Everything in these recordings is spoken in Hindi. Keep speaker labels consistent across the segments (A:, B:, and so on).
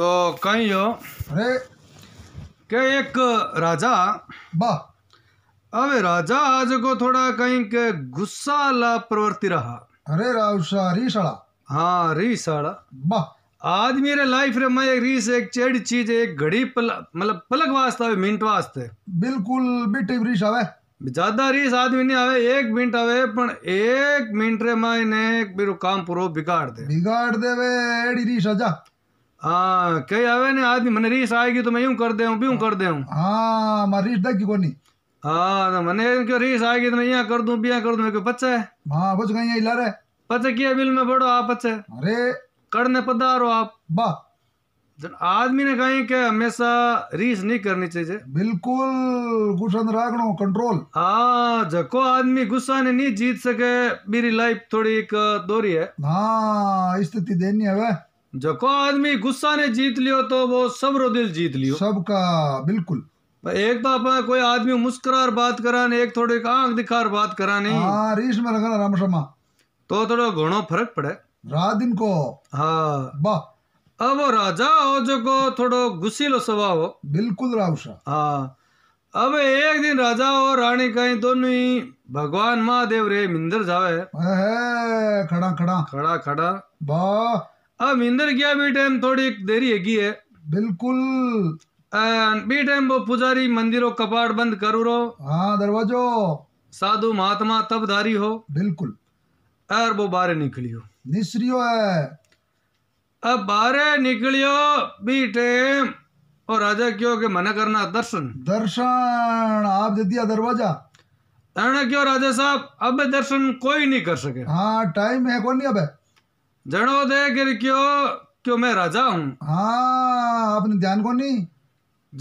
A: तो कहीं કહ્યો अरे के एक राजा बा अबे राजा आज को थोड़ा कहीं के गुस्सा ला प्रवृत्ति रहा अरे री रीसाड़ा हाँ री रीसाड़ा बा आज मेरे लाइफ रे मैं एक रीस एक चेड़ चीज एक घड़ी पल, मतलब पलक वास्ते मिनट वास्ते बिल्कुल बिटी रीस आवे ज्यादा रीस आदमी नहीं आवे एक मिनट आवे पण एक मिनट रे मैं इन्हें मेरू काम पूरा बिगाड़ दे बिगाड़ देवे एड़ी रीस आजा हाँ कई आवे ने आदमी मने रीस आएगी तो मैं यूं कर देऊं बीऊं कर देऊं हाँ मारी रीस दगी कोनी हाँ तो मने क्यों रीस आएगी तो मैं यहाँ कर दूं बिया कर दूं मेरे को पच्चा है हाँ गई ला रहे पच्चा किया बिल में बड़ो आप पच्चे अरे करने पधारो आप बा तो आदमी ने कहीं के हमेशा रीस नहीं करनी चाहिए बिल्कुल गुस्सा राखनो कंट्रोल हाँ जको आदमी गुस्सा ने नहीं जीत सके मेरी लाइफ थोड़ी एक दोरी है हाँ स्थिति देनी है वह जो आदमी गुस्सा ने जीत लियो तो वो सब रो दिल जीत लियो सबका बिल्कुल एक तो अपना कोई आदमी मुस्कुरा बात करा एक थोड़ी आंख दिखा बात करा नहीं हाँ, में लगा राम शर्मा तो थोड़ा घोड़ो फर्क पड़े रात दिन को हाँ अब राजा हो जो को थोड़ो गुस्सीलो स्वभाव हो बिल्कुल रावशा हाँ अब एक दिन राजा और रानी कहीं दोनों ही भगवान महादेव रे मिंदर जावे खड़ा खड़ा खड़ा खड़ा वाह अब इंदर गया बी टाइम थोड़ी देरी हैगी है बिल्कुल बी टाइम वो पुजारी मंदिरों कपाट बंद करू रो हाँ दरवाजो साधु महात्मा तब धारी हो बिल्कुल और वो बारे निकलियो निश्रियो है अब बारे निकलियो बी टाइम और राजा क्यों के मना करना दर्शन दर्शन आप दे दिया दरवाजा क्यों राजा साहब अब दर्शन कोई नहीं कर सके हाँ टाइम है कौन नहीं अब है जड़ो देख क्यों क्यों मैं राजा हूँ हाँ आपने ध्यान को नहीं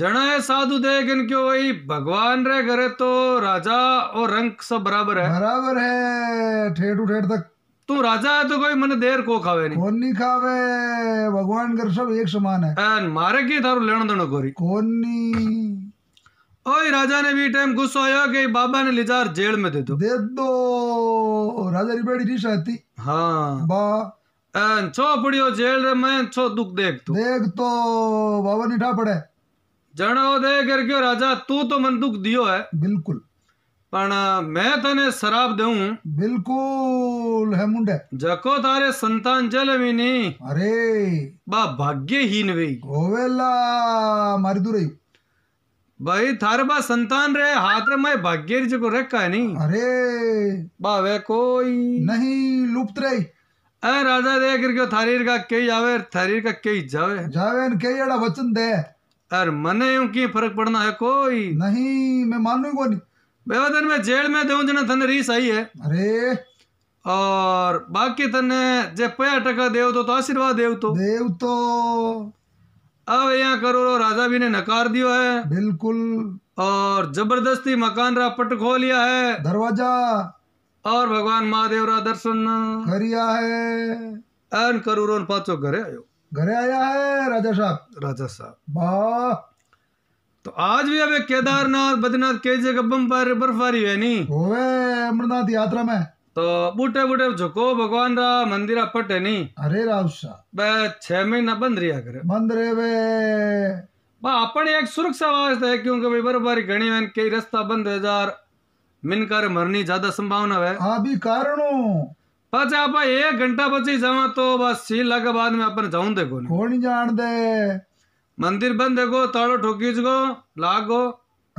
A: जना है साधु देख इन क्यों वही भगवान रे घरे तो राजा और रंग सब बराबर है बराबर है ठेठू ठेठ तक तू राजा है तो कोई मन देर को खावे नहीं कौन नहीं खावे भगवान कर सब एक समान है एन मारे की थारो लेन देन कोरी कौन नहीं ओए राजा ने भी टाइम गुस्सा आया कि बाबा ने लिजार जेल में दे दो दे दो राजा री रिश आती हाँ बा छो पड़ियो जेल रे मैं छो दुख देख तू देख तो बाबा निठा पड़े જણાવો देख કર કયો રાજા તું તો મને દુખ દિયો बिल्कुल પણ मैं तने शराब દઉં बिल्कुल है मुंडे જકો તારે સંતાન જલમી ની अरे બા ભાગ્યહીન वे ओवेला मारी दूर रही भाई थार बा संतान रे हाथ रे मैं भाग्य री जको रखा है नहीं अरे बा वे कोई नहीं लुप्त रही अरे राजा देख क्यों थारीर का कई जावे थारीर का कई जावे जावे न कई अड़ा वचन दे अरे मने यूं की फर्क पड़ना है कोई नहीं मैं मानू को नहीं बेवतन में जेल में देऊं जना थने रीस आई है अरे और बाकी तने जे पया टका देव तो, तो आशीर्वाद देव तो देव तो अब यहाँ करोड़ो राजा भी ने नकार दियो है बिल्कुल और जबरदस्ती मकान रा पट खो लिया है दरवाजा और भगवान महादेव रा दर्शन करिया है अन करूरो पाचो घरे आयो घरे आया है राजा साहब राजा साहब तो आज भी अबे केदारनाथ बद्रीनाथ के जगह पर बर्फबारी है नी होवे अमरनाथ यात्रा में तो बूटे बूटे झुको भगवान रा मंदिर पट है नी अरे राव साहब छह महीना बंद रिया करे बंद रे वे अपन एक सुरक्षा वास्ते है क्योंकि बर्फबारी घनी है कई रास्ता बंद है जार मिनकर मरनी ज्यादा संभावना है हाँ भी कारणों पचा आप एक घंटा बची जावा तो बस सी लगे बाद में अपन जाऊं देखो कौन जान दे मंदिर बंद देखो ताड़ो ठोकी जो लागो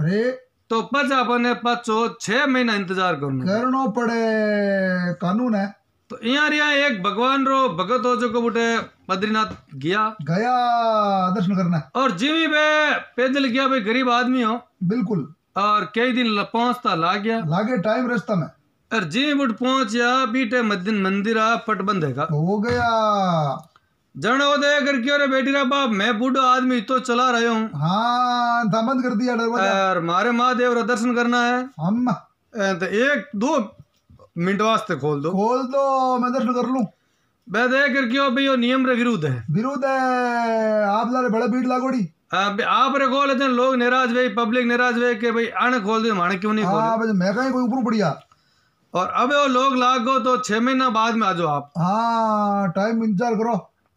A: अरे तो पच अपन पचो छह महीना इंतजार करना करनो पड़े कानून है तो यहाँ रिया एक भगवान रो भगत हो जो बुटे बद्रीनाथ गया गया दर्शन करना और जीवी पे पैदल गया भाई गरीब आदमी हो बिल्कुल और कई दिन पहुंचता ला गया लागे टाइम रास्ता में और जी बुट पहुंचा बीटे मदिन मंदिर आ पटबंद है हो गया जनोदय कर क्यों रे बेटी रा बाप मैं बुढ़ो आदमी तो चला रहे हूँ हाँ कर दिया दरवाजा और मारे महादेव रा दर्शन करना है हम तो एक दो मिनट वास्ते खोल दो खोल दो मैं दर्शन कर लू मैं देख कर क्यों भाई नियम रे विरुद्ध है विरुद्ध है आप लारे बड़े भीड़ लागोड़ी आप रे खोल देन लोग निराश वे पब्लिक निराश वे के भाई अण खोल दे माने क्यों नहीं खोल हां मैं कहीं कोई ऊपर बढ़िया और अब वो लोग लागो तो छह महीना बाद में आ जाओ आप हाँ टाइम इंतजार करो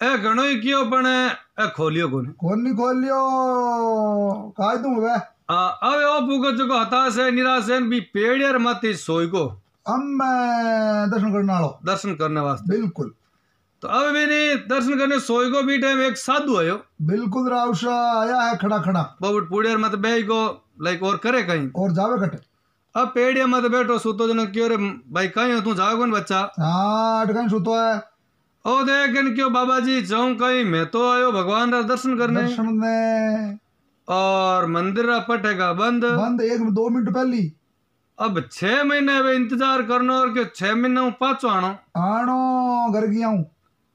A: ए घणो ही कियो पण ए खोलियो कोन कोन नहीं खोलियो काय तुम वे अब वो पुगो चुको हताश है निराश है भी पेड़ यार मत सोई को हम दर्शन करने वालों दर्शन करने वास्ते बिल्कुल તો હવે બેની દર્શન કરીને સોયગો બી ટાઈમ એક સાધુ આવ્યો બિલકુલ રાવશા આયા आया है खड़ा खड़ा बबुट માં मत बह ગયો लाइक और करे कहीं और जावे कटे अब पेड़िया मत बैठो सुतो जन क्यों रे भाई कहीं हो तू जाओ बच्चा हाँ सुतो है ओ देख क्यों बाबा जी जाऊं कहीं मैं तो आयो भगवान रा दर्शन करने दर्शन ने और मंदिर पटेगा बंद बंद एक दो मिनट पहली अब छह महीने इंतजार करना और क्यों छह महीने पाचो आनो आनो घर गया हूँ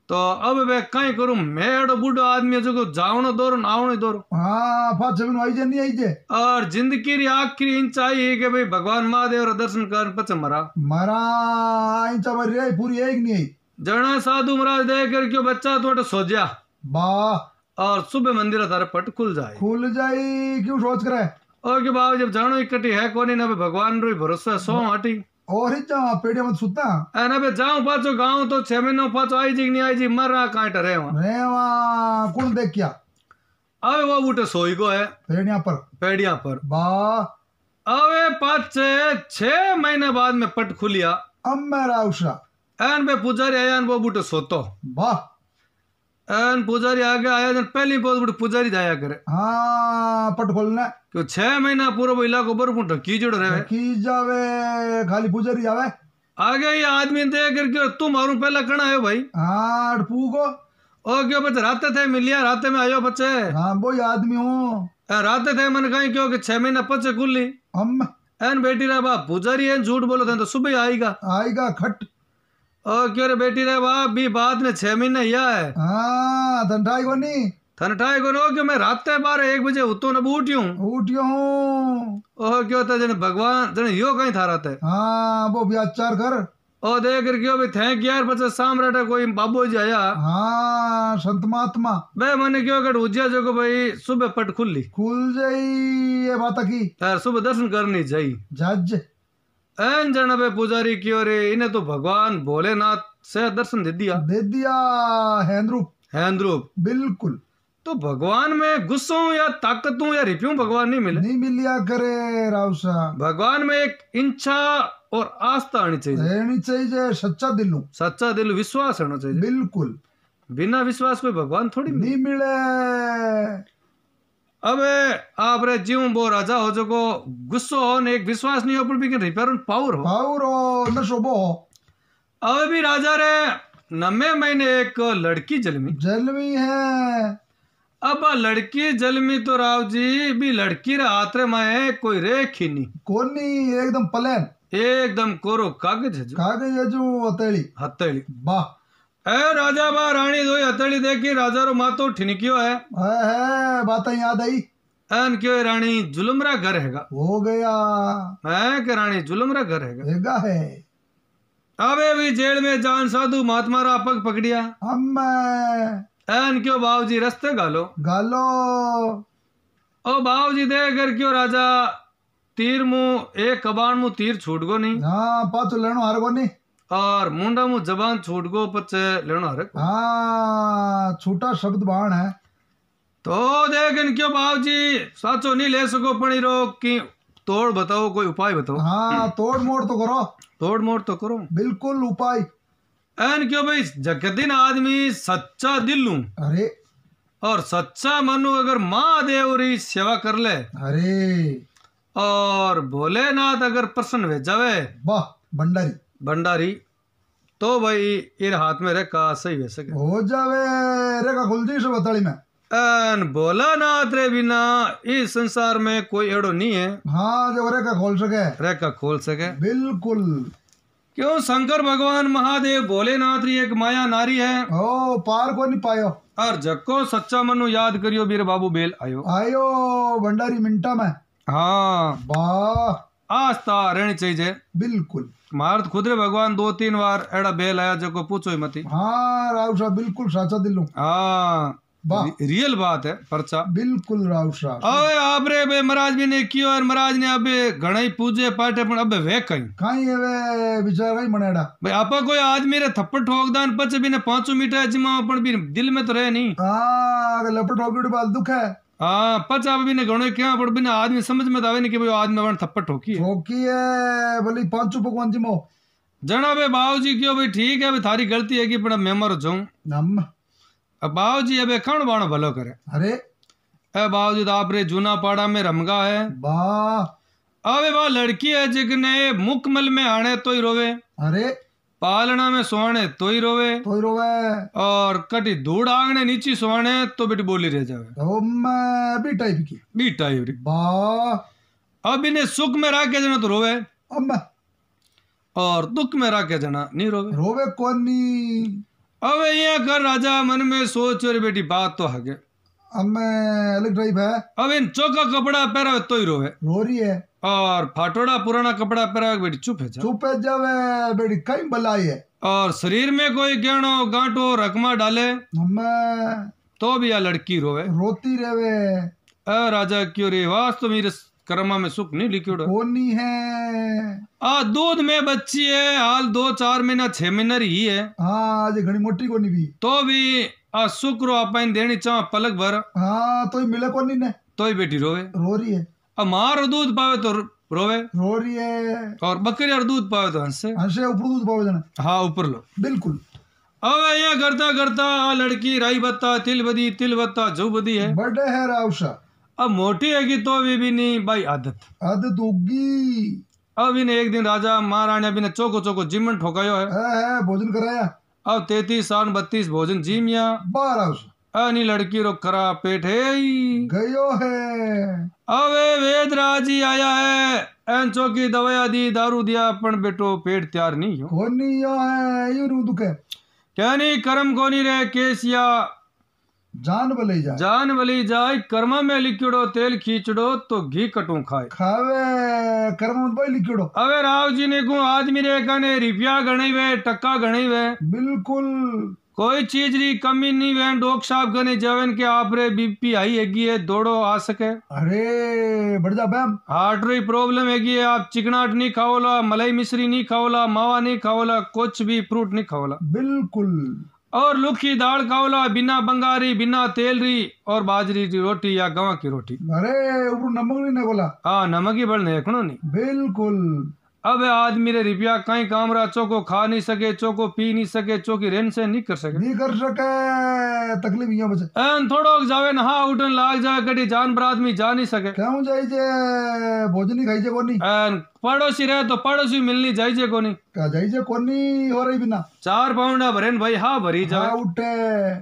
A: तो अब वे कई करू मेड बुढ़ा आदमी जो जावणो दोरो आवणो दोरो हां फस बिन आई जे नहीं आई जे और जिंदगी री आखिरी इंच आई है कि भाई भगवान महादेव और दर्शन कर पछ मरा मरा इंच मर रे पूरी एक नहीं आई साधु महाराज दे कर क्यों बच्चा तो सोजया वाह और सुबह मंदिर तारे पट खुल जाए खुल जाए क्यों सोच करे और के बाबू जब जानो इकट्ठी है कोनी ना भगवान रो भरोसा सो हटी और जा पेड़े मत सुता अरे बे जाऊं पाचो गांव तो छह महीनों पाचो आई जी नहीं आई जी मर रहा कांट रे वहां रे वहां कौन देख क्या अबे वो बूटे सोई को है पेड़िया पर पेड़िया पर बा अबे पाच छह महीने बाद में पट खुलिया अब मैं राउशा एन बे पुजारी आया वो बूटे सोतो वाह अन पुजारी आगे आया जन पहली बहुत बड़ी पुजारी जाया करे हाँ पट खोलना क्यों छह महीना पूरा वो इलाको बर्फ की कीचड़ रहे की जावे खाली पुजारी जावे आगे ये आदमी देख करके तुम और पहला कणा आयो भाई हाँ पूको ओ क्यों बच्चे राते थे मिलिया राते में आयो बच्चे हाँ वो आदमी हूँ राते थे मन कहीं क्यों कि छह महीना पच्चे कुल्ली हम एन बेटी रहा बाप पुजारी है झूठ बोलो थे तो, तो सुबह आएगा आएगा खट ओ क्यों रे बेटी रे बाप भी बाद में छह महीने या है हाँ धंधाई कोनी थनठाई कोन ओ क्यों मैं रात ते बारह एक बजे उतो न बूटियो उठियो ओह क्यों था तो जने भगवान जने यो कहीं था रात है हाँ वो भी आचार कर ओ देख रे क्यों भी थैंक यार बच्चे सामराट कोई बाबू जी आया हाँ संत महात्मा बे मैंने क्यों कर उजिया जो को भाई सुबह पट खुल ली खुल जाई ये बात की सुबह दर्शन करनी जाई जज एन जन पे पुजारी की ओर इन्हें तो भगवान भोलेनाथ से दर्शन दे दिया दे दिया हैंद्रूप हैंद्रूप बिल्कुल तो भगवान में गुस्सों या ताकतों या रिप्यू भगवान नहीं मिले नहीं मिलिया करे राव साहब भगवान में एक इच्छा और आस्था आनी चाहिए रहनी चाहिए सच्चा दिल हूँ सच्चा दिल विश्वास होना चाहिए बिल्कुल बिना विश्वास कोई भगवान थोड़ी नहीं मिले હવે આપણે જીવું બહુ રાજા હો જકો ગુસ્સો હો ને એક વિશ્વાસ નહીં હો પણ બીકન रिपेयर उन पावर हो पावर हो નશો બહુ હો अब भी राजा रे नमे महीने एक लड़की जलमी जलमी है अब लड़की जलमी तो राव जी भी लड़की रे हाथ रे मैं कोई रेख ही नहीं कोनी एकदम पलेन एकदम कोरो कागज है जो कागज है जो हथेली हथेली वाह है राजा बा रानी दो हथेली देखी राजा रो मातो ठिनकियो है है है याद आई एन क्यों रानी जुलमरा घर हैगा हो गया है के रानी जुलमरा घर हैगा हैगा है अबे भी जेल में जान साधु महात्मा रा पग पकड़िया हम एन क्यों बाबू जी रस्ते गालो गालो ओ बाबू जी देख कर क्यों राजा तीर मु एक कबाड़ मु तीर छूट गो नहीं हाँ तो लेनो हार गो नहीं और मुंडा मु जबान छूट गो पचे लेना रे हाँ छोटा शब्द बाण है तो देख क्यों बाप जी साचो नहीं ले सको पड़ी रो की तोड़ बताओ कोई उपाय बताओ हाँ तोड़ मोड़ तो करो तोड़ मोड़ तो करो बिल्कुल उपाय एन क्यों भाई जगदीन आदमी सच्चा दिल लू अरे और सच्चा मनु अगर महादेव देवरी सेवा कर ले अरे और भोलेनाथ अगर प्रसन्न वे जावे वाह भंडारी भंडारी तो भाई इन हाथ में रेखा सही हो सके हो जावे रेखा खुल जी बताली में एन बोला भोलानाथ रे बिना इस संसार में कोई एड़ो नहीं है हाँ जो रेखा खोल सके रेखा खोल सके बिल्कुल क्यों शंकर भगवान महादेव भोलेनाथ री एक माया नारी है ओ पार को नहीं पायो और जको सच्चा मनु याद करियो बीर बाबू बेल आयो आयो भंडारी मिंटा में हाँ वाह आस्था रहनी चाहिए बिल्कुल तो भगवान दो तीन बार एड़ा बेल आया जो पूछो ही हाँ, राव बिल्कुल साचा दिलो हाँ रियल बात है बिल्कुल राव आप रे बे महाराज भी ने और महाराज ने अबे पूजे पाठे अबे वे कहीं है वे ही मनेड़ा भाई आपा कोई आदमी रे थप्पड़ ठोक दान भी ने मीटर जिमा भी दिल में तो रहे नहीं हां लपट बाल दुख है हाँ पच आप भी ने गणो क्या पर बिना आदमी समझ में तो आवे ने कि भाई आदमी अपन थप्पड़ ठोकी ठोकी है भले पांचो पकवान जी मो जना बे बाऊ जी क्यों भाई ठीक है भाई थारी गलती है कि पर मेमर जाऊं नम अब बाऊ जी अबे खण बाण भलो करे अरे ए बाऊ जी तो आप रे जूना पाड़ा में रमगा है वाह अबे वाह लड़की है जिकने मुकमल में आने तो ही रोवे अरे पालना में सोने तो ही रोवे तो ही रोवे और कटी धूड़ आंगने नीचे सोने तो बेटी बोली रह जावे ओ तो मैं बी टाइप की बी टाइप की बा अब इन्हें सुख में के जाना तो रोवे अब और दुख में के जाना नहीं रोवे रोवे कौन नहीं अब ये कर राजा मन में सोच रही बेटी बात तो हगे अब मैं अलग ड्राइव है अब इन चौका कपड़ा पहरा तो ही रोवे रो रही है और फाटोड़ा पुराना कपड़ा पहरा बेटी चुप है चुप है जावे बेटी कई बलाई है और शरीर में कोई गहनो गांठो रकमा डाले हमें तो भी आ लड़की रोवे रोती रहे अ राजा क्यों रे वास तो मेरे कर्मा में सुख नहीं लिखी होनी है आ दूध में बच्ची है हाल दो चार महीना छह महीना ही है हाँ आज घड़ी मोटी को नहीं भी तो भी आ सुख रो आप देनी चाह पलक भर हाँ तो ही मिले को नहीं ने तो ही बेटी रोवे रो रही है अब मार दूध पावे तो रोवे रो रही है और बकरी और दूध पावे तो हंसे हंसे ऊपर दूध पावे तो हाँ ऊपर लो बिल्कुल अब यहाँ करता करता लड़की राई बत्ता तिल बदी तिल बत्ता जो बदी है बड़े है रावशा अब मोटी है कि तो अभी भी नहीं भाई आदत आदत होगी अब इन्हें एक दिन राजा महाराणी अभी ने चौको चौको जिमन ठोकायो है, है, है भोजन कराया अब तैतीस साल बत्तीस भोजन जिमिया या बारह अनी लड़की रो खरा पेट है गयो है अवे वेदराज जी आया है एन चौकी दवाया दी दारू दिया अपन बेटो पेट तैयार नहीं हो कोनी यो है यो रू दुखे कहनी कर्म कोनी रे केसिया जान बली जाए जान बली जाए कर्म में लिक्विडो तेल खींचो तो घी कटू खाए खावे कर्म लिक्विडो अवे राव जी ने कू आदमी रे कने रिपिया गणी वे टक्का गणी वे बिल्कुल कोई चीज री कमी नहीं वे डॉक्टर साहब कने जावन के आपरे बीपी हाई हैगी है दौड़ो आ सके अरे जा बैम हार्ट री प्रॉब्लम हैगी है आप चिकनाट नहीं खाओला मलाई मिश्री नहीं खाओला मावा नहीं खाओला कुछ भी फ्रूट नहीं खाओला बिल्कुल और लुखी दाल खाओला बिना बंगारी बिना तेल री और बाजरी की रोटी या गवा की रोटी अरे ऊपर नमक नहीं ना बोला हाँ नमक ही बढ़ने नहीं बिल्कुल अब आदमी रे रिपिया कई काम रहा चौको खा नहीं सके चोको पी नहीं सके चोकी रेन से नहीं कर सके नहीं कर सके तकलीफ यहाँ बचे थोड़ा थोड़ो जावे नहा उठन लाग जावे कटी जान पर आदमी जा नहीं सके क्यों जाइजे भोजन ही खाइजे कोनी एन पड़ोसी रहे तो पड़ोसी मिलनी जाइजे कोनी का जाइजे कोनी हो रही बिना चार पाउंड भरेन भाई हाँ भरी जावे हाँ उठे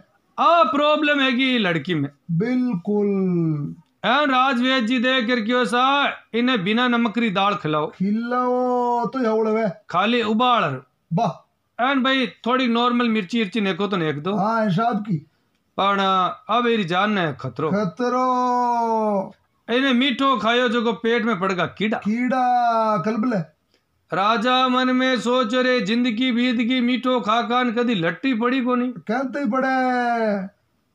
A: आ प्रॉब्लम है की लड़की में बिल्कुल एन राजवेद जी देख क्यों सा इन्हें बिना नमक की दाल खिलाओ खिलाओ तो यावड़े खाली उबाल एन भाई थोड़ी नॉर्मल मिर्ची इर्ची नेको तो नेक दो हां की अब एरी जान ने खतरो खतरो इन्हें मीठो खायो जो को पेट में पड़गा कीड़ा कीड़ा कलबले राजा मन में सोच रे जिंदगी बीत की मीठो खा खान कदी लट्टी पड़ी कोनी कहते ही पड़े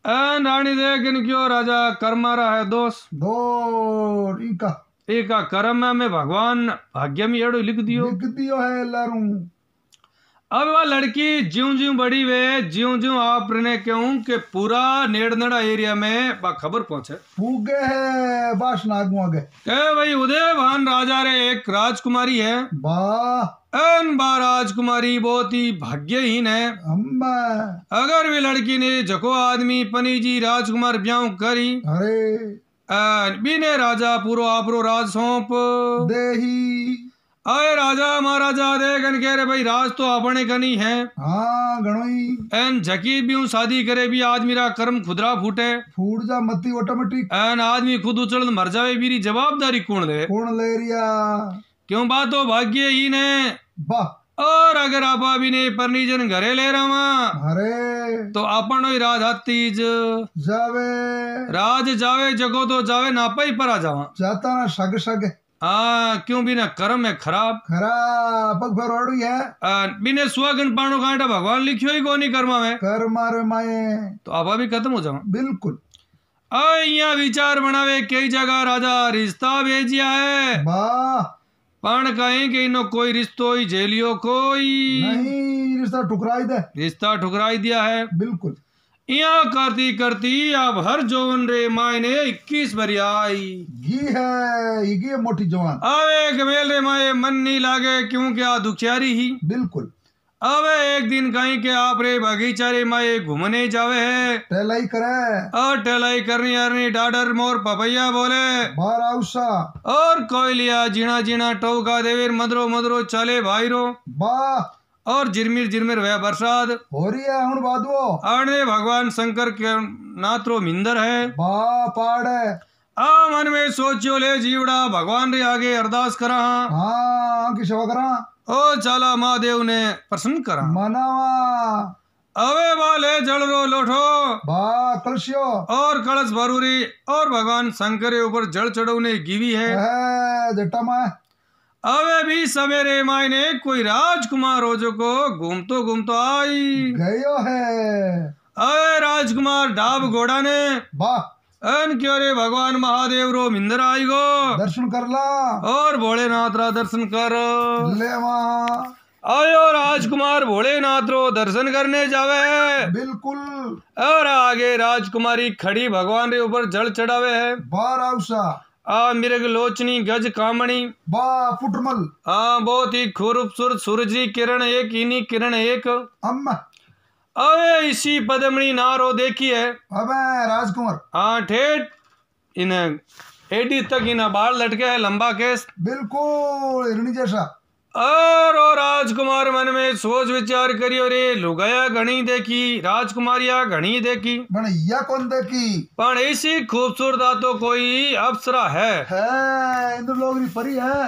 A: रानी देख क्यों राजा रहा है दोष दोर इका एका कर्म मैं भगवान भाग्य में लिख दियो लिख दियो है लारू अब वह लड़की ज्यों ज्यों बड़ी वे ज्यों ज्यों आपने क्यों के पूरा नेड़नेड़ा एरिया में बा खबर पहुंचे फूगे है बास के भाई उदय भान राजा रे एक राजकुमारी है बा एन बा राजकुमारी बहुत ही भाग्यहीन है अगर वे लड़की ने जको आदमी पनी जी राजकुमार ब्याह करी अरे बीने राजा पूरा आपरो राज सौंप ही। अरे राजा महाराजा रे कह रहे भाई राज तो अपने कनी है हाँ एन झकी भी शादी करे भी आज मेरा कर्म खुदरा फूटे फूट जा मती ऑटोमेटिक एन आदमी खुद उछल मर जावे मेरी जवाबदारी कौन ले कौन ले रिया क्यों बात हो तो भाग्य ही ने वाह और अगर आप अभी ने परनीजन घरे ले रहा अरे तो अपन राज हत्तीज जावे राज जावे जगो तो जावे नापा ही पर आ जावा जाता ना शग शग आ, क्यों बिना कर्म है खराब खराब पग फरवाड़ू है बिने सुहागन पाणो कांटा भगवान लिखियो ही कोनी कर्मा में कर्मा रे माए तो आप अभी खत्म हो जाओ बिल्कुल अहिया विचार बनावे कई जगह राजा रिश्ता भेजिया है पण कहीं कि इनो कोई रिश्तो ही झेलियो कोई नहीं रिश्ता ठुकराई दे रिश्ता ठुकराई दिया है बिल्कुल यहाँ करती करती अब हर जोन रे मायने इक्कीस भरी आई घी है मोटी जवान अब एक मेल रे माये मन नहीं लागे क्यूँ क्या दुखियारी ही बिल्कुल अब एक दिन कहीं के आप रे बगीचा रे माये घूमने जावे है टहलाई करे और टहलाई करनी हरनी डाडर मोर पपैया बोले आउसा और कोयलिया जीना जीना टोका देवेर मदरो मदरो चले भाई रो बा और झिरमिर झिरमिर वह बरसात हो रही है उन बादुओ भगवान शंकर के नात्रो मिंदर है है आ मन में सोचो ले जीवड़ा भगवान रे आगे अरदास करा हाँ की करा ओ चाला महादेव ने प्रसन्न करा मनावा अवे वाले जल रो लोठो कलशियो और कलश भरूरी और भगवान शंकर ऊपर ऊपर जल ने गिवी है अब भी सवेरे मायने कोई राजकुमार जो को घूमतो घूमतो आई गयो है अरे राजकुमार डाब घोड़ा ने वाह अन क्यों भगवान महादेव रो मिंदर आई गो दर्शन कर ला और भोलेनाथ रा दर्शन कर ले आयो राजकुमार भोलेनाथ रो दर्शन करने जावे बिल्कुल और आगे राजकुमारी खड़ी भगवान रे ऊपर जल चढ़ावे है बार आ मिरग लोचनी गज कामणी फुटमल हाँ बहुत ही खूबसूरत सूरज किरण एक इनी किरण एक अम्मा अवे इसी पदमणी नारो देखी है राजकुमार हाँ ठेठ इन्हें एडी तक इन्हें बाल लटके है लंबा केस बिल्कुल जैसा और और राजकुमार मन में सोच विचार करियो रे लुगाया घनी देखी राजकुमारिया घनी देखी भणैया कौन देखी पण ऐसी खूबसूरत तो कोई अप्सरा है, है इंद्रलोक परी है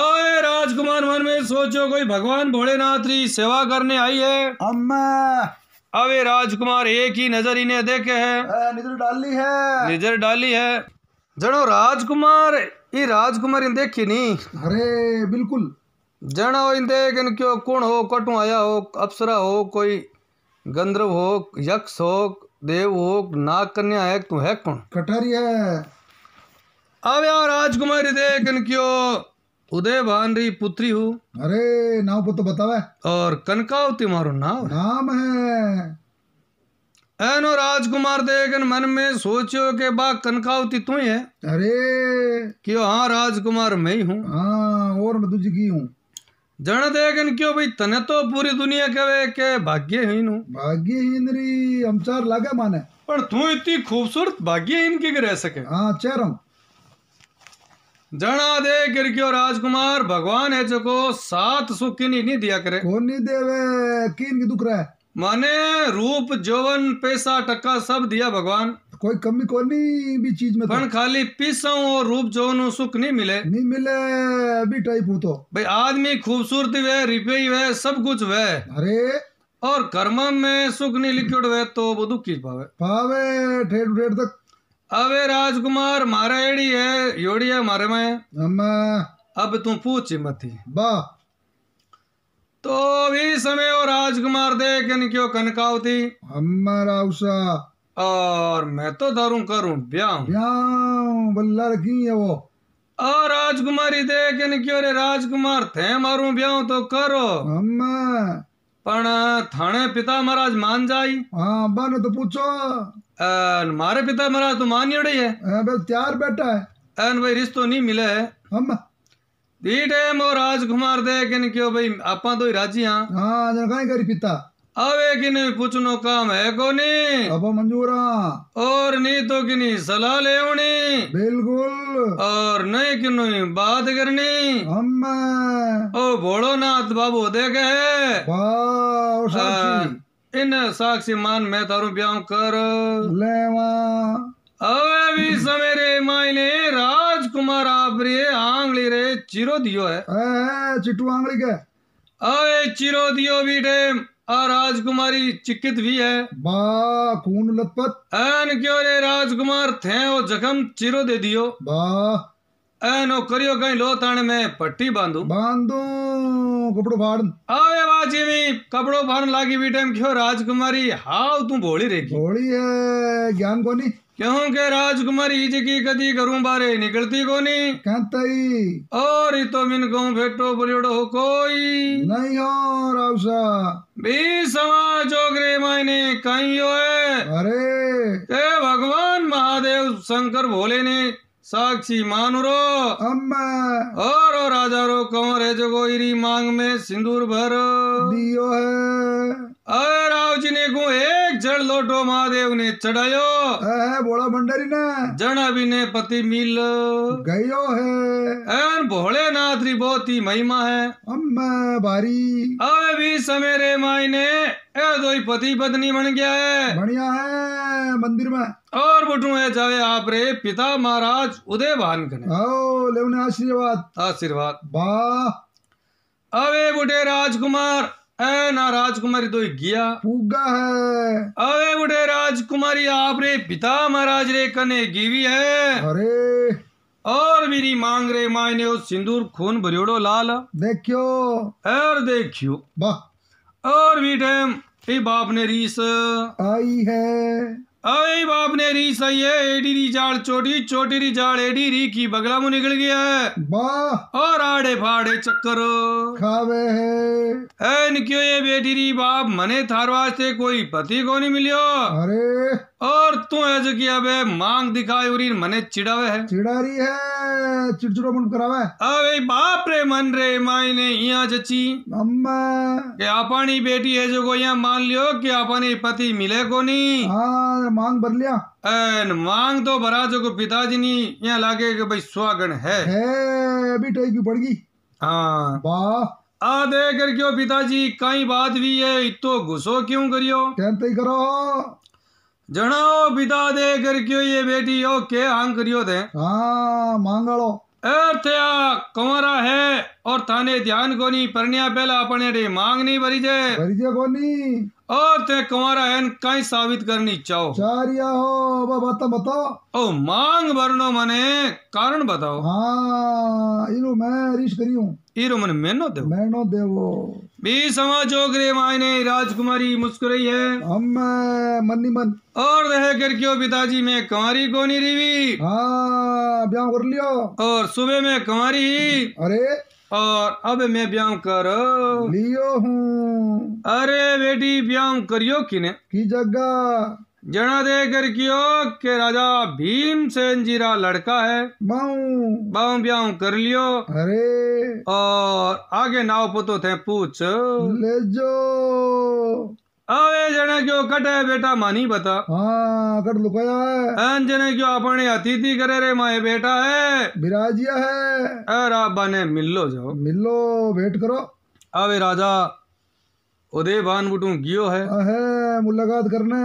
A: अरे राजकुमार मन में सोचो कोई भगवान भोलेनाथ री सेवा करने आई है अम्मा अबे राजकुमार एक ही नजर इन्हें देखे है नजर डाली है नजर डाली है जनो राजकुमार ये राजकुमार देखी नहीं अरे बिल्कुल जना हो इंदे किन क्यों कुण हो आया हो अप्सरा हो कोई गंधर्व हो यक्ष हो देव हो नाग कन्या है तू है कौन कटारिया अब यार राजकुमारी दे किन क्यों उदय भान रही पुत्री हूँ अरे नाव तो बतावे और कनकावती मारो नाम नाम है एनो राजकुमार देखन मन में सोचो के बा कनकावती तू ही है अरे क्यों हाँ राजकुमार मैं ही हूँ हाँ और मैं की हूँ જણ દેગન કયો ભાઈ તને તો પૂરી દુનિયા કહેવે કે ભાગ્યહીન હું ભાગ્यहीन री हम चार लागे माने પણ તું ઇતની ખૂબસૂરત ભાગ્યહીન કે रह सके हाँ चेरम जना दे गिर क्यों राजकुमार भगवान है जो सात सुख नहीं दिया करे कौन नहीं देवे कीन की दुख रहा है माने रूप जोवन पैसा टक्का सब दिया भगवान कोई कमी को भी चीज में પણ तो। खाली पिसाऊ और रूप જોનું सुख नहीं मिले नहीं मिले अभी टाइप हूँ तो भाई आदमी खूबसूरती वे रिपे वे सब कुछ वे अरे और कर्म में सुख नहीं लिखोड़ वे तो वो दुखी पावे पावे ठेठ ठेठ तक अबे राजकुमार मारा एड़ी है योड़ी है मारे में अब तू पूछ मती बा तो भी समय और राजकुमार देख क्यों थी हमारा उषा और मैं तो दारू करू बल्ला रखी है वो आ राजकुमारी देख क्यों रे राजकुमार थे मारू ब्याह तो करो अम्मा पण थाने पिता महाराज मान जाई हाँ अब्बा तो पूछो मारे पिता महाराज तो मान ही है बस तैयार बैठा है एन भाई रिश्तो नहीं मिले है अम्मा दी टाइम राजकुमार देख क्यों भाई आपा तो ही राजी हाँ हाँ कहीं करी पिता अवे किने नो काम है कोनी अब मंजूरा और नी तो किनी सलाह ले बिल्कुल और नहीं किनो बात करनी ओ भोड़ो नाथ बाबू देखे है इन साक्षी मान मैं तारू ब्याह कर ले अवे भी समेरे मायने राजकुमार आप रे आंगली रे चिरो दियो है ए, चिटू आंगली के अवे चिरो दियो बीटे और राजकुमारी चिकित भी है बा कून लतपत एन क्यों रे राजकुमार थे ओ जखम चिरो दे दियो बा एनो करियो कहीं लो ताने में पट्टी बांधू बांधू कपड़ो फाड़ आवे बाजी में कपड़ो फाड़ लागी बीटम क्यों राजकुमारी हाउ तू भोली रहेगी भोली है ज्ञान कोनी क्योंकि राजकुमारी जी की गति करूं बारे निकलती को नहीं कहते और तो मिन फेटो बलोड़ो हो कोई नहीं हो रावसा भी समाज ओगरे मायने कहीं हो है अरे ते भगवान महादेव शंकर भोले ने साक्षी मानुरो अम्मा और राजा रो कंवर है जो गोरी मांग में सिंदूर भर दियो है જળ લોટો મહાદેવ ને ચડાયો હે બોળા ભંડારી ने જણાવી ને પતિ મિલ ગયો હે એન ભોળેનાથ રી બહોત મહિમા હે અમ્મા ભારી હવે भी समय रे मायने ए दो पति पत्नी बन गया है बढ़िया है मंदिर में और बटू है जावे आप रे पिता महाराज उदय भान खने आशीर्वाद आशीर्वाद वाह अबे बुटे राजकुमार है ना राजकुमारी तो गया फूगा है अरे बुढ़े राजकुमारी आप रे पिता महाराज रे कने गिवी है अरे और मेरी मांग रे मायने ओ सिंदूर खून भरियोड़ो लाल देखियो और देखियो वाह और भी बाप ने रीस आई है अरे बाप ने री सही है एडी री जाल चोटी चोटी री जाल एडी री की बगला मुंह निकल गया है और आड़े फाड़े चक्कर खावे है क्यों ये बेटी री बाप मने थार वास्ते कोई पति को नहीं मिलियो अरे और तू है जो किया बे मांग दिखाए उरी मने चिड़ावे है चिड़ा रही है चिड़चिड़ो मन करावे अबे बाप रे मन रे माई ने यहाँ जची अम्मा के आपानी बेटी है जो को यहाँ मान लियो कि आपानी पति मिले को नहीं हाँ मांग भर लिया एन मांग तो भरा जो को पिताजी नहीं यहाँ लागे के भाई स्वागण है है अभी टाइम क्यों बढ़ गई हाँ बा आ दे कर क्यों पिताजी कई बात भी है तो गुस्सो क्यों करियो कहते करो जनाओ बिता दे कर क्यों ये बेटी ओ के हांग करियो थे मांगलो अर्थया कमरा है और थाने ध्यान कोनी परनिया मांग नहीं भरी जे भरी जे कोनी और ते कुमारा एन कई साबित करनी चाहो चारिया हो बता बताओ ओ मांग भरनो मने कारण बताओ हाँ मैं रिश करी हूँ इरो मन मैनो देव मेनो देवो बी समा ग्रे मायने राजकुमारी मुस्कुराई है हम मन मन और रह कर क्यों पिताजी में कुमारी को नहीं रीवी हाँ ब्याह कर लियो और सुबह में कुमारी अरे और अब मैं व्यायाम कर लियो हूँ अरे बेटी व्यायाम करियो किने की जगह जना दे कर कियो के राजा भीम सेन जीरा लड़का है बाऊ बाऊ ब्याह कर लियो अरे और आगे नाव पोतो थे पूछ ले जो હવે जने क्यों કટે બેટા માની બતા हाँ कट लुकाया जने क्यों अपने अतिथि करे रे माए बेटा है बिराजिया है अरे आबा ने मिल लो जाओ मिलो वेट करो अबे राजा उदय भान बुटू गियो है है मुलाकात करने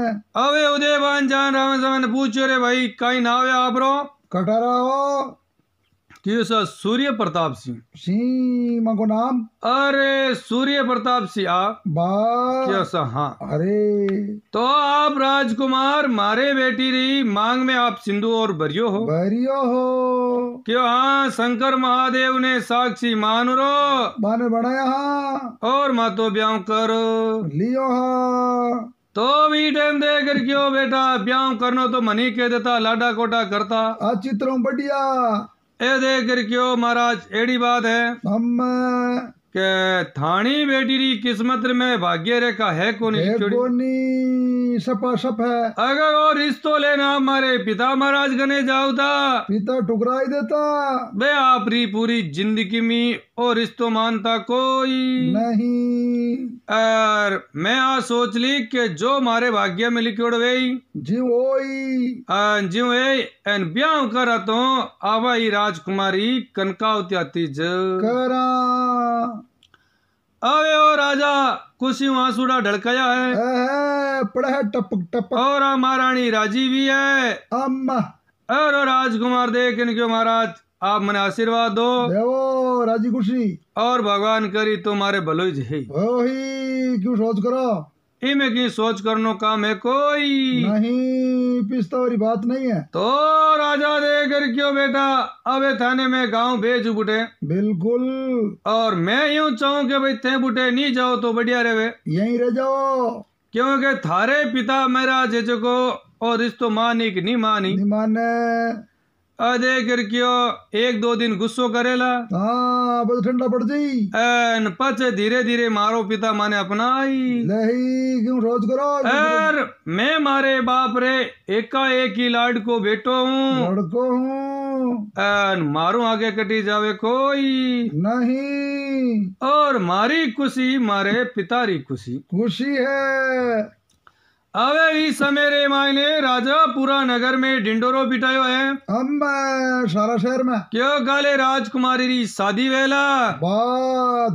A: अवे उदय भान जान रावण सामने पूछो रे भाई कहीं ना आवे आप रो कटारा हो तीसरा सूर्य प्रताप सिंह सिंह मगो नाम अरे सूर्य प्रताप सिंह आप कैसा हाँ अरे तो आप राजकुमार मारे बेटी रही मांग में आप सिंधु और बरियो हो बरियो हो क्यों हाँ शंकर महादेव ने साक्षी मान रो माने बढ़ाया हाँ और मातो ब्याह करो लियो हाँ तो भी टाइम दे कर क्यों बेटा ब्याह करना तो मनी कह देता लाडा कोटा करता अच्छी तरह बढ़िया ए દે કરી કયો મહારાજ એડી વાત હે અમ્મા કે बेटी री किस्मत में भाग्य रेखा है कोनी है सपा सप है अगर और रिश्तो लेना हमारे पिता महाराज गने जाओ था पिता ठुकराई देता बे आप री पूरी जिंदगी में और रिश्तो मानता कोई नहीं और मैं आज सोच ली के जो मारे भाग्य में लिखोड़ गई जीवोई हाँ, जीव एन ब्याह कर तो आवाई राजकुमारी कनकावती आती करा अवे ओ राजा खुशी सुड़ा ढड़कया है पड़ा टपक टपक और महारानी राजी भी है अम्मा और राजकुमार देख इनके महाराज आप मने आशीर्वाद दो देवो राजी खुशी और भगवान करी तुम्हारे तो भलोई जही क्यों सोच करो इमे की सोच करनो काम है कोई नहीं पिस्ता वाली बात नहीं है तो राजा देकर क्यों बेटा अबे थाने में गांव भेज बुटे बिल्कुल और मैं यूं चाहूँ की भाई थे बुटे नहीं जाओ तो बढ़िया रहे यही रह जाओ क्योंकि थारे पिता मेरा जेजो को और रिश्तो मानी की नहीं मानी नहीं माने अदे क्यों एक दो दिन गुस्सो करेला हाँ बस तो ठंडा पड़ जाई एन पच धीरे धीरे मारो पिता माने अपनाई नहीं क्यों रोज करो एर मैं मारे बाप रे एका एक ही लाड को बेटो हूँ लड़को हूँ एन मारो आगे कटी जावे कोई नहीं और मारी खुशी मारे पिता री खुशी खुशी है अब इस समय रे मायने राजा पूरा नगर में ढिंडोरो बिठायो है सारा शहर में क्यों गाले राजकुमारी री शादी वेला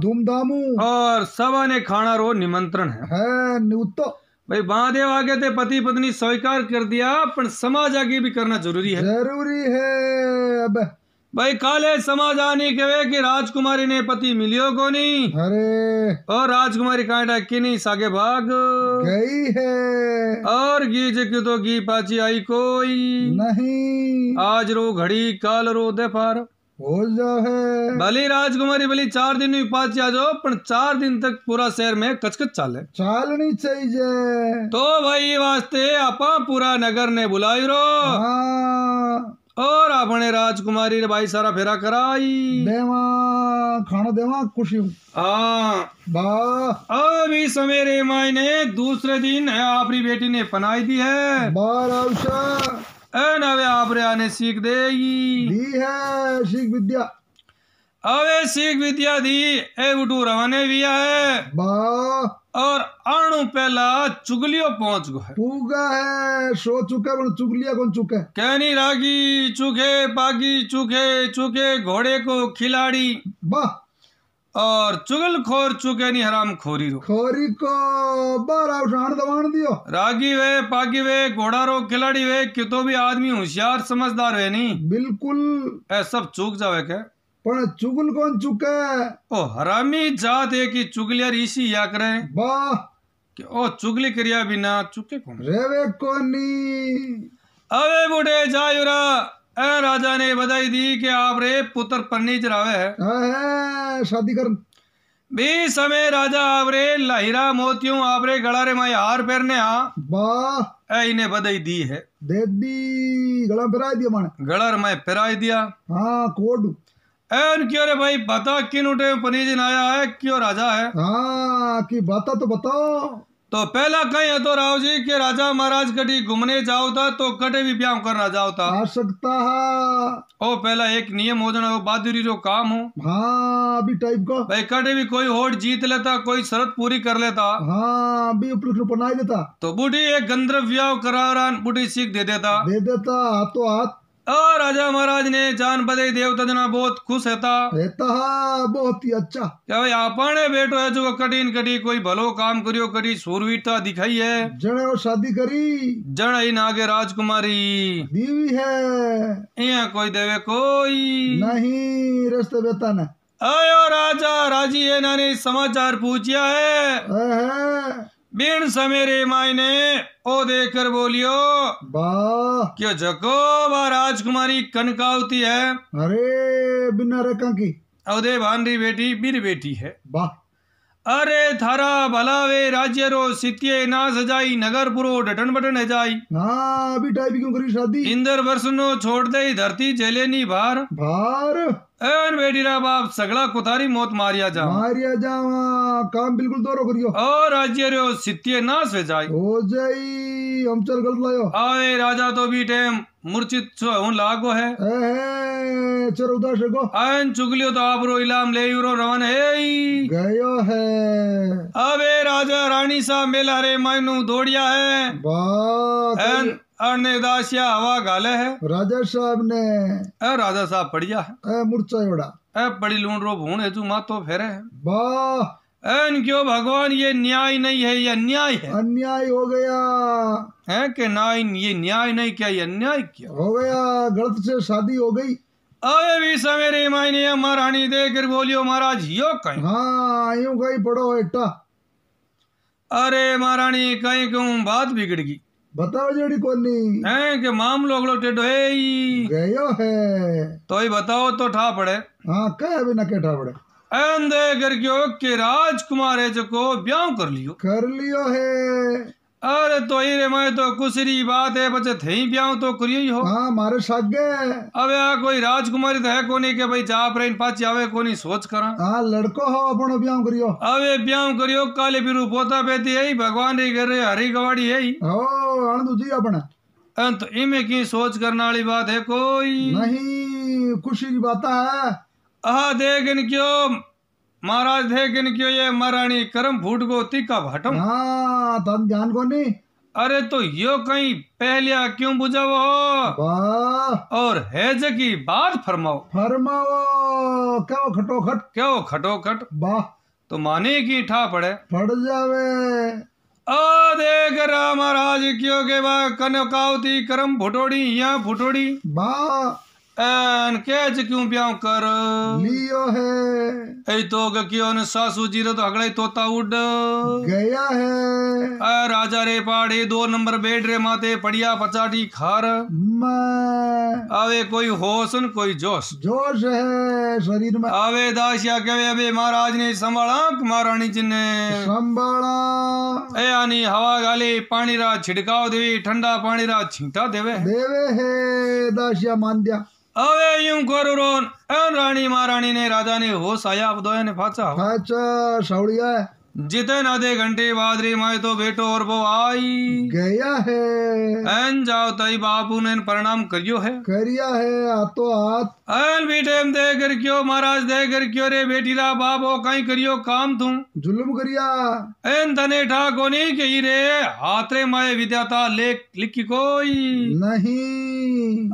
A: धूमधामू और सभा ने खाना रो निमंत्रण है, है भाई महादेव आगे थे पति पत्नी स्वीकार कर दिया पर समाज आगे भी करना जरूरी है जरूरी है अबे भाई काले समाज समाजानी कहे कि राजकुमारी ने पति मिलियो को नहीं अरे और राजकुमारी कांटा किनी सागे भाग गई है और गीज की तो गी पाची आई कोई नहीं आज रो घड़ी काल रो दे पार हो जाओ है भली राजकुमारी भली चार दिन में पाची आ जाओ पर चार दिन तक पूरा शहर में कचकच चाले चालनी चाहिए तो भाई वास्ते आपा पूरा नगर ने बुलाई रो हाँ। और अपने राजकुमारी ने भाई सारा फेरा कराई देवा खाना देवा खुशी हाँ। अब इस माई ने दूसरे दिन आपरी बेटी ने पनाई दी है नवे आपरे आने सीख देगी दी है सीख विद्या अवे सीख विद्या दी ए बुटू रवाने भी है बा और आणु पहला चुगलियो पहुंच गो है पूगा है सो चुका है चुगलिया कौन चुके कहनी रागी चुके पागी चुके चुके घोड़े को खिलाड़ी वाह और चुगल खोर चुके नहीं हराम खोरी रो खोरी को बारा दवान दियो रागी वे पागी वे घोड़ा रो खिलाड़ी वे कितो भी आदमी होशियार समझदार वे नहीं बिल्कुल ऐसा सब चूक जावे क्या પણ ચુગલ કોણ ચૂકે ઓ હરામી જાત એ કી ચુગલિયાર ઈસી યા કરે બા કે ओ ચુગલી કર્યા વિના ચૂકે કોણ રેવે કોની હવે બુડે જાયુરા ए राजा ने बधाई दी कि आप रे पुत्र पन्नीज रावे है शादी कर बे समय राजा आवरे लहिरा मोतियों आवरे गला माई हार पेरने हा वाह ए इने बधाई दी है दे दी गला पेराई दिया माने गला माई पेराई दिया हां कोड एन क्यों रे भाई बता किन उठे पनीर पनीजन आया है क्यों राजा है हाँ की बात तो बताओ तो पहला कहीं है तो राव जी के राजा महाराज कटी घूमने जाओ था तो कटे भी ब्याह करना जाओ था आ सकता है ओ पहला एक नियम हो जाना बहादुरी जो काम हो हाँ, अभी टाइप का भाई कटे भी कोई होट जीत लेता कोई शरत पूरी कर लेता हाँ अभी बना देता तो बूढ़ी एक गंधर्व ब्याह करा बुढ़ी सीख दे देता दे देता तो हाथ और राजा महाराज ने जान बदे देव तजना बहुत खुश रहता रहता बहुत ही अच्छा क्या भाई आपने बेटो है जो कठिन कटी कोई भलो काम करियो करी सूरवीरता दिखाई है जड़े और शादी करी जड़ ही नागे राजकुमारी दीवी है यहाँ कोई देवे कोई नहीं रस्ते बेता ना अयो राजा राजी है नानी समाचार पूछिया है बिन समेरे मायने ओ देखकर बोलियो क्यों जकोबा राजकुमारी कनकावती है अरे बिना रखा की अवधे भानरी बेटी बिर बेटी है अरे थारा भलावे राज्य रो सितिये ना सजाई नगर पुरो डटन बटन है जाई अभी टाइप क्यों करी शादी इंदर वर्ष नो छोड़ दे धरती जेले नी भार भार एन बेटी रा बाप सगला कुतारी मौत मारिया जावा मारिया जावा हाँ, काम बिल्कुल दोरो करियो ओ राज्य रे सित्ये नाश हो जाई हो जाई हम चल गलत लायो आए राजा तो भी टाइम मूर्छित सो हुन लागो है ए चर उदास गो आन चुगलियो तो आप रो इलाम ले रो रवन है गयो है अबे राजा रानी सा मेला रे मायनू दौड़िया है बा अरनेदास हवा गाले है राजा साहब ने ए राजा साहब पढ़िया है ए मुर्चा योड़ा ए बड़ी लूण रो भूण है तू माँ फेरे है वाह एन क्यों भगवान ये न्याय नहीं है ये अन्याय है अन्याय हो गया है कि ना ये न्याय नहीं क्या ये अन्याय क्या हो गया गलत से शादी हो गई अरे भी सवेरे मायने महारानी देकर बोलियो महाराज यो कहीं हाँ यूं कहीं पड़ो एटा अरे महारानी कहीं क्यों बात बिगड़ गई बताओ जेडी कोनी है के मामलो अगलो टेडो ए गयो है तो ही बताओ तो ठा पड़े हां कह अभी ना के ठा पड़े अंधे कर क्यों के राजकुमार है जो ब्याह कर लियो कर लियो है अरे तो ही रे मैं तो कुछ री बात है बच्चे थे ही ब्याह तो करियो ही हो हाँ मारे सगे अबे आ कोई राजकुमारी तो है कोनी के भाई जाप रे पाची आवे कोनी सोच करा हाँ लड़को हो अपनो ब्याह करियो अबे ब्याह करियो काले बिरू पोता बेती है भगवान री कर रहे हरी गवाड़ी है ही हो अण दूजी अपना अंत तो इमे की सोच करने वाली बात है कोई नहीं खुशी की बात है आ देख क्यों महाराज थे किन क्यों ये महाराणी करम फूट गोती कब हटो हाँ ध्यान को नहीं अरे तो यो कहीं पहलिया क्यों बुझावो और हैज की बात फरमाओ फरमाओ क्या खटो खट क्यों खटो खट वाह तो माने की ठा पड़े पड़ जावे ओ देख रहा महाराज क्यों के बाद कनकावती करम फुटोड़ी या फुटोड़ी वाह એન કે છે કે હું બ્યાવ કર લીયો હે એ તો ગકિયો ને સાસુ જીરત હગળાઈ તોતા ઉડ ગયા હે આ રાજા રે પાડે દો નંબર બેડ રે માથે પડિયા પચાટી ખાર આવે કોઈ હોશ ને કોઈ જોશ જોશ હે શરીર માં આવે દાસિયા કહેવે અબે મહારાજ ને સંભાળા મહારાણી જી ને સંભાળા એ આની હવા ગાલી પાણી રા છિડકાવ દેવી ઠંડા પાણી રા છીંટા દેવે દેવે હે દાસિયા માંદ્યા હવે યું કરું રોન રાણી મહારાણીને રાજાને હોશ આયા બધો એને ફાચા ફાચા સાવળિયા जितने आधे घंटे बाद रे माए तो बेटो और वो आई गया है एन जाओ तई बापू ने प्रणाम करियो है करिया है आतो हाथ एन बेटे दे कर क्यों महाराज दे कर क्यों रे बेटी रा बापो कहीं करियो काम तू जुलम करिया एन तने ठाको नहीं कही रे हाथ रे माए विद्याता लेख लिखी कोई नहीं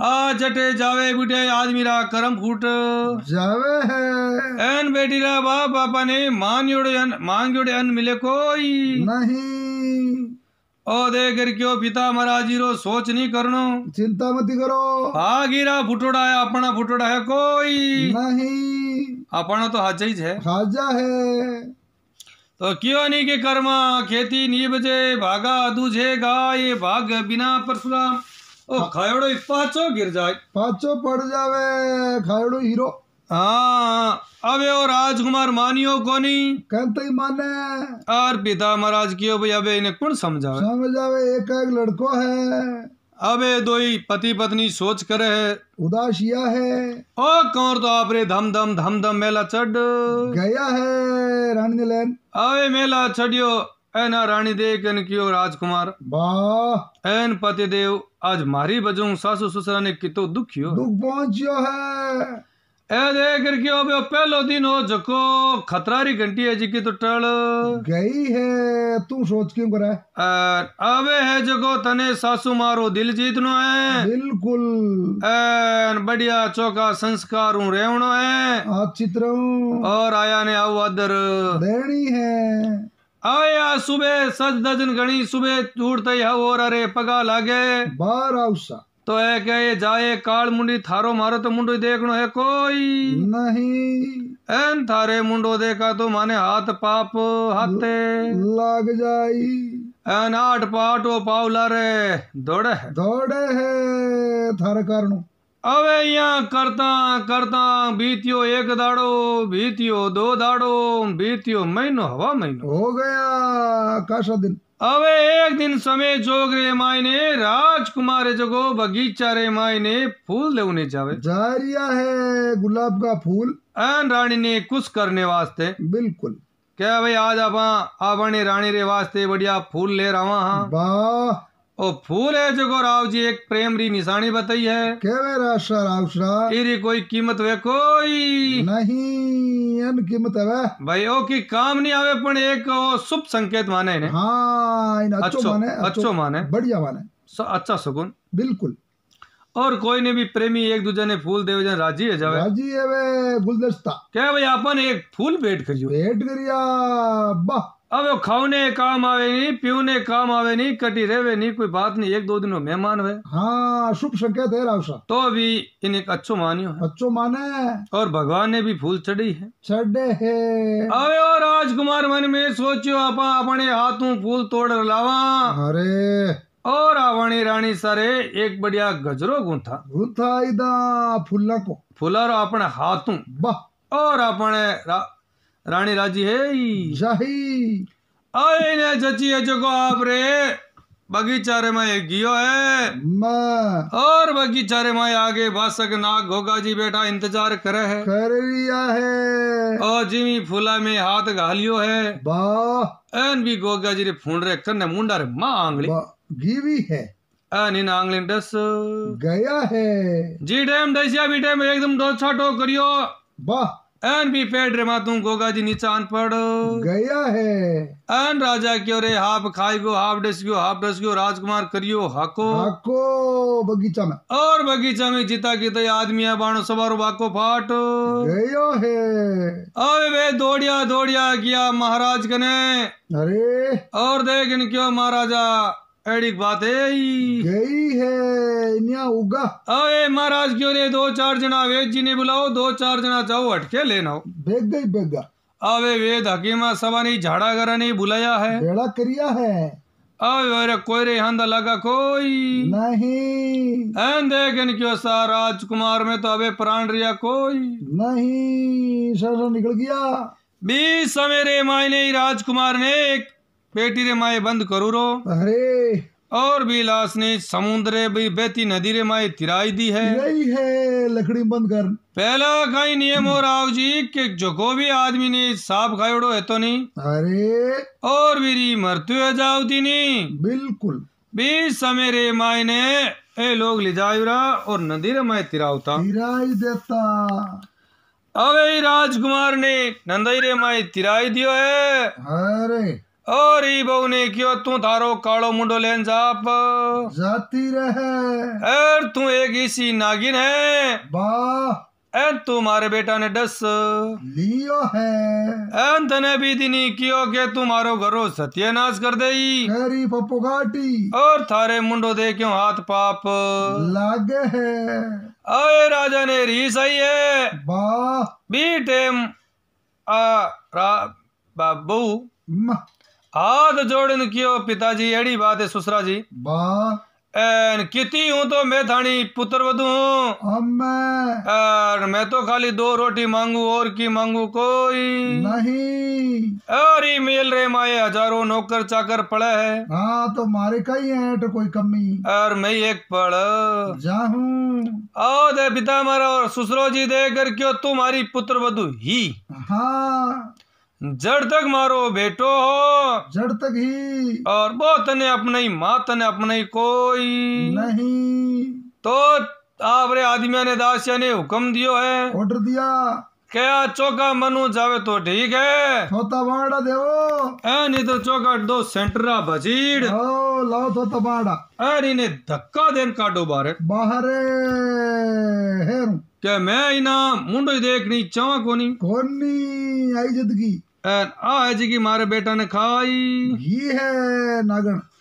A: आ जटे जावे बेटे आदमी रा करम फूट जावे है एन बेटी रा बाप पापा ने मान मांग छोड़े अन्न मिले कोई नहीं ओदे कर क्यों पिता महाराजी रो सोच नहीं करनो चिंता मत करो गिरा फुटोड़ा है अपना फुटोड़ा है कोई नहीं अपना तो हाजा ही है हाजा है तो क्यों नहीं के कर्मा खेती नी बजे भागा दूझे गाय भाग बिना परशुराम ओ हाँ। खायड़ो पाचो गिर जाए पाचो पड़ जावे खायड़ो हीरो हाँ, अबे और राजकुमार मानियो को नहीं कहते तो ही माने और पिता महाराज की भाई अबे इन्हें कौन समझावे समझावे एक एक लड़को है अबे दो ही पति पत्नी सोच करे है उदासिया है ओ कौन तो आप रे धम धम धम धम मेला चढ़ गया है रानी लेन अबे मेला चढ़ियो एन रानी देव कन कियो राजकुमार वाह एन पति देव आज मारी बजू सासू ससुरा ने कितो दुखियो दुख पहुंचियो है देख क्यों पहलो दिन हो जको खतरा री घंटी है जी की तो टल गई है तू सोच क्यों करा है अबे है जको तने सासू मारो दिल जीतनो है बिल्कुल एन बढ़िया चौका संस्कार हूँ रेवनो है अच्छी तरह और आया ने आओ अदर देनी है आया सुबह सज दजन गणी सुबह टूटते हो अरे पगा लागे बार आउसा तो है क्या ये जाए काल मुंडी थारो मारो तो मुंडो देखनो है कोई नहीं एन थारे मुंडो देखा तो माने हाथ पाप हाथे लग जाई एन आठ पाटो पाव लारे दौड़े दौड़े है थारे कारण अबे यहाँ करता करता बीतियो एक दाड़ो बीतियो दो दाड़ो बीतियो महीनो हवा महीनो हो गया काशा दिन अब एक दिन समय जोग रे मायने राजकुमार जगो बगीचा रे मायने फूल लेने जावे रिया है गुलाब का फूल एन रानी ने कुछ करने वास्ते बिल्कुल क्या भाई आज आप आपने रानी रे वास्ते बढ़िया फूल ले रहा हाँ वाह ओ फूल है जगो राव जी एक प्रेम री निशानी बताई है केवे राशा राव शाह तेरी कोई कीमत वे कोई नहीं कीमत है भाई ओ की काम नहीं आवे पर एक ओ शुभ संकेत माने इन्हें हाँ इन अच्छो, अच्छो माने अच्छो, अच्छो माने बढ़िया माने स, अच्छा सुकून बिल्कुल और कोई ने भी प्रेमी एक दूजे ने फूल देवे जन राजी है जावे राजी है वे गुलदस्ता क्या भाई अपन एक फूल भेंट करियो भेंट करिया बा अब खाने काम आवे नहीं पीने काम आवे नहीं कटी रहे नहीं कोई बात नहीं एक दो दिन मेहमान हुए हाँ शुभ संकेत है राव तो भी इन्हें अच्छो मानियो है अच्छो माने और भगवान ने भी फूल चढ़ी है चढ़े है अरे और राजकुमार मन में सोचियो आप अपने हाथों फूल तोड़ लावा अरे और आवणी रानी सारे एक बढ़िया गजरो गुंथा गुंथा इदा को फूला अपने हाथों और अपने रानी राजी है जाही ने जची है जो आप रे बगीचारे में गियो है और बगीचारे में आगे भाषक नाग घोगा जी बेटा इंतजार करे है कर रिया है और जिमी फूला में हाथ घालियो है एन भी गोगा जी रे फूड रे कन्ने मुंडा रे माँ आंगली गीवी है इन आंगली डस गया है जी डेम डसिया भी डेम एकदम दो छाटो करियो वाह एन भी पेड रे मातू गोगा जी नीचा पड़ गया है एन राजा क्यों रे हाफ खाई गो हाफ डस गो हाफ डस गो राजकुमार करियो हाको हाको बगीचा में और बगीचा में जीता की तो आदमी है बाणो सवार बाको फाट गयो है अरे वे दौड़िया दौड़िया गया महाराज कने अरे और देख इनक्यो महाराजा एड़ी बात है गई है उगा अरे महाराज क्यों रे दो चार जना वेद जी ने बुलाओ दो चार जना जाओ हटके लेना भेग गई बेगा अवे वेद हकीमा सभा ने झाड़ा गरा नहीं बुलाया है बेड़ा करिया है अरे अरे कोई रे हंदा लगा कोई नहीं देख क्यों सा राजकुमार में तो अबे प्राण रिया कोई नहीं सर निकल गया बीस समय रे मायने राजकुमार ने एक बेटी रे माए बंद करू रो अरे और बिलास ने समुद्र भी बेती नदी रे माए तिराई दी है यही है लकड़ी बंद कर पहला कई नियम और राव जी के जो को भी आदमी ने साफ खायोड़ो है तो नहीं अरे और मेरी मृत्यु है जाओ नहीं बिल्कुल बीस समय रे माए ने ए लोग ले जाय और नदी रे माए तिरावता तिराई देता अब राजकुमार ने नंदई रे माए तिराई दियो है अरे अरी बहु ने क्यों तू थारो कालो मुंडो लेन जाप जाती रहे एर तू एक इसी नागिन है एन तू मारे बेटा ने डस लियो है एन तने भी दिनी कियो के तू घरो सत्यनाश कर दे और थारे मुंडो दे क्यों हाथ पाप लागे है अरे राजा ने री सही है बा बी टेम आ रा बाबू हाथ जोड़न कियो पिताजी एड़ी बात है सुसरा जी किती हूँ तो मैं थानी पुत्र मैं तो खाली दो रोटी मांगू और की मांगू कोई नहीं अरे मेल रे माए हजारों नौकर चाकर पड़े है हाँ तो मारे कई है तो कोई कमी और मैं एक पड़ जाहू आओ दे पिता मारा और ससुरो जी दे कर क्यों तुम्हारी पुत्र वधु ही हाँ जड़ तक मारो बेटो हो जड़ तक ही और बहुत तने अपने माँ तने अपने कोई नहीं तो आप रे ने दासिया ने हुक्म दियो है ऑर्डर दिया क्या चौका मनु जावे तो ठीक है थोता बाड़ा देवो नहीं तो चौका दो सेंटरा बजीड़ ओ लाओ थोता बाड़ा ने धक्का देन काटो बारे बाहर है क्या मैं इना मुंडो देखनी चावा कोनी कोनी आई जिंदगी आज की मारे बेटा ने खाई ये है नागण